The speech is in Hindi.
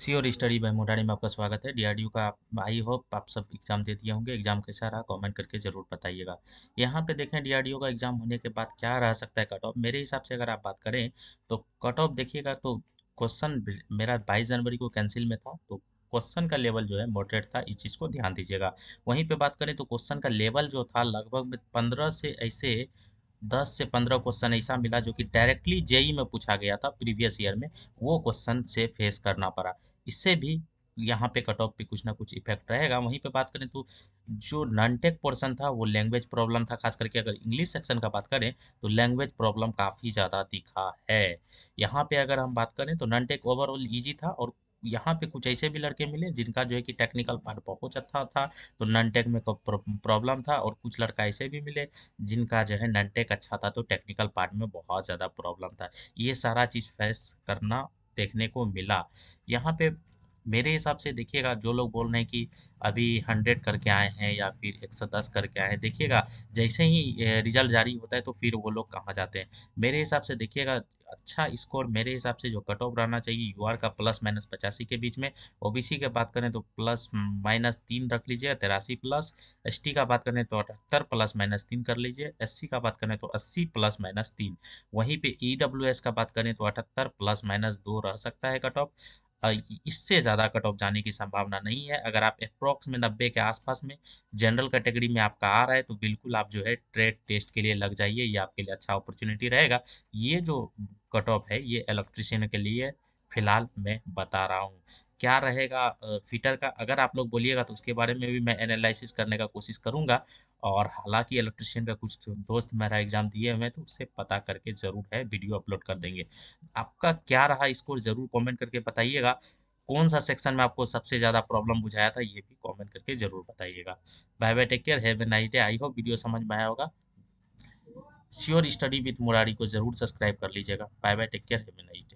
सी और स्टडी बाय मोटाड़ी में आपका स्वागत है डी का आई होप आप सब एग्ज़ाम दे दिए होंगे एग्ज़ाम कैसा रहा कमेंट करके ज़रूर बताइएगा यहाँ पे देखें डी का एग्ज़ाम होने के बाद क्या रह सकता है कट ऑफ मेरे हिसाब से अगर आप बात करें तो कट ऑफ देखिएगा तो क्वेश्चन मेरा बाईस जनवरी को कैंसिल में था तो क्वेश्चन का लेवल जो है मॉडरेट था इस चीज़ को ध्यान दीजिएगा वहीं पे बात करें तो क्वेश्चन का लेवल जो था लगभग पंद्रह से ऐसे दस से पंद्रह क्वेश्चन ऐसा मिला जो कि डायरेक्टली जेई में पूछा गया था प्रीवियस ईयर में वो क्वेश्चन से फेस करना पड़ा इससे भी यहाँ पे कट ऑफ पे कुछ ना कुछ इफेक्ट रहेगा वहीं पे बात करें तो जो नॉन टेक पोर्सन था वो लैंग्वेज प्रॉब्लम था खास करके अगर इंग्लिश सेक्शन का बात करें तो लैंग्वेज प्रॉब्लम काफ़ी ज़्यादा दिखा है यहाँ पे अगर हम बात करें तो नॉन टेक ओवरऑल ईजी था और यहाँ पे कुछ ऐसे भी लड़के मिले जिनका जो है कि टेक्निकल पार्ट बहुत अच्छा था तो नन टेक में प्रॉब्लम था और कुछ लड़का ऐसे भी मिले जिनका जो है नन टेक अच्छा था तो टेक्निकल पार्ट में बहुत ज़्यादा प्रॉब्लम था ये सारा चीज़ फेस करना देखने को मिला यहाँ पे मेरे हिसाब से देखिएगा जो लोग बोल रहे हैं कि अभी हंड्रेड करके आए हैं या फिर एक सौ दस करके आए हैं देखिएगा जैसे ही रिजल्ट जारी होता है तो फिर वो लोग कहाँ जाते हैं मेरे हिसाब से देखिएगा अच्छा स्कोर मेरे हिसाब से जो कट ऑफ रहना चाहिए आर का प्लस माइनस पचासी के बीच में ओ सी की बात करें तो प्लस माइनस तीन रख लीजिए तिरासी प्लस टी का बात करें तो अठहत्तर प्लस माइनस तीन कर लीजिए सी का बात करें तो अस्सी प्लस माइनस तीन वहीं पे एस e का बात करें तो अठहत्तर प्लस माइनस दो रह सकता है कट ऑफ इससे ज़्यादा कट ऑफ जाने की संभावना नहीं है अगर आप अप्रॉक्स में नब्बे के आसपास में जनरल कैटेगरी में आपका आ रहा है तो बिल्कुल आप जो है ट्रेड टेस्ट के लिए लग जाइए ये आपके लिए अच्छा अपॉर्चुनिटी रहेगा ये जो कट ऑफ है ये इलेक्ट्रिशियन के लिए फ़िलहाल मैं बता रहा हूँ क्या रहेगा फीटर का अगर आप लोग बोलिएगा तो उसके बारे में भी मैं एनालिसिस करने का कोशिश करूंगा और हालांकि इलेक्ट्रिशियन का कुछ दोस्त मेरा एग्ज़ाम दिए हुए हैं तो उससे पता करके ज़रूर है वीडियो अपलोड कर देंगे आपका क्या रहा स्कोर ज़रूर कॉमेंट करके बताइएगा कौन सा सेक्शन में आपको सबसे ज़्यादा प्रॉब्लम बुझाया था ये भी कॉमेंट करके ज़रूर बताइएगा bye bye take care have a nice day I hope video समझ में आया होगा श्योर स्टडी विथ मुरारी को ज़रूर सब्सक्राइब कर लीजिएगा bye bye take care have a nice day